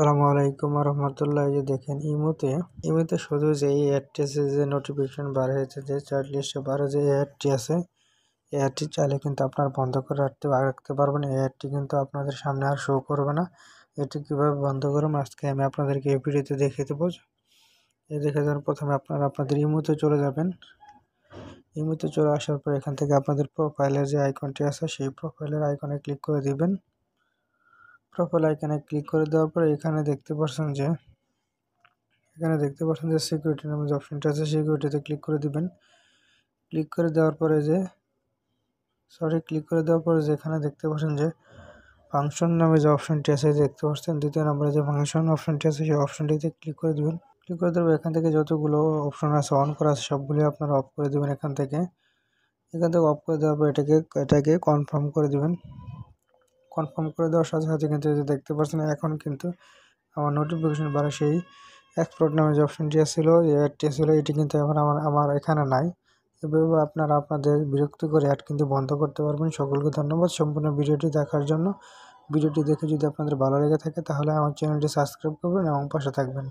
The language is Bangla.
সালামু আলাইকুম রহমতুল্লাহ যে দেখেন ইমোতে ইমোতে শুধু যে এই অ্যাডটি আছে যে নোটিফিকেশন বার হয়েছে যে চার্লিশশো বারো যে অ্যাডটি আছে এই অ্যাডটি চাইলে কিন্তু আপনার বন্ধ করে রাখতে রাখতে পারবেন এই অ্যাডটি কিন্তু আপনাদের সামনে আর শো করবে না এটি কীভাবে বন্ধ করবো আজকে আমি আপনাদেরকে এই ভিডিওতে দেখিয়ে দেবো এ দেখে যাওয়ার প্রথমে আপনারা আপনাদের ইমোতে চলে যাবেন ইমোতে চলে আসার পর এখান থেকে আপনাদের প্রোফাইলের যে আইকনটি আছে সেই প্রোফাইলের আইকনে ক্লিক করে দিবেন প্রোফাইল আইকনে ক্লিক করে দেওয়ার পরে এখানে দেখতে পাচ্ছেন যে এখানে দেখতে পাচ্ছেন যে সিকিউরিটি নামে যে অপশনটা আছে সিকিউরিটিতে ক্লিক করে দিবেন ক্লিক করে দেওয়ার পরে যে সরি ক্লিক করে দেওয়ার পরে যে এখানে দেখতে পাচ্ছেন যে ফাংশন নামে যে অপশনটি আছে দেখতে পাচ্ছেন দ্বিতীয় নম্বরে যে ফাংশন অপশনটি আছে সেই অপশনটিতে ক্লিক করে দেবেন ক্লিক করে দেবেন এখান থেকে যতগুলো অপশন আছে অন করা আছে সবগুলি আপনারা অফ করে দেবেন এখান থেকে এখান থেকে অফ করে দেওয়ার পর এটাকে এটাকে কনফার্ম করে দেবেন কনফার্ম করে দেওয়ার সাথে সাথে কিন্তু যে দেখতে পাচ্ছেন এখন কিন্তু আমার নোটিফিকেশন বাড়ে সেই এক্সপোর্ট নামে যে অপশনটি ছিল যে অ্যাডটি ছিল এটি কিন্তু এখন আমার আমার এখানে নাই এভাবে আপনারা আপনাদের বিরক্ত করে অ্যাড কিন্তু বন্ধ করতে পারবেন সকলকে ধন্যবাদ সম্পূর্ণ ভিডিওটি দেখার জন্য ভিডিওটি দেখে যদি আপনাদের ভালো লেগে থাকে তাহলে আমার চ্যানেলটি সাবস্ক্রাইব করবেন এবং পাশে থাকবেন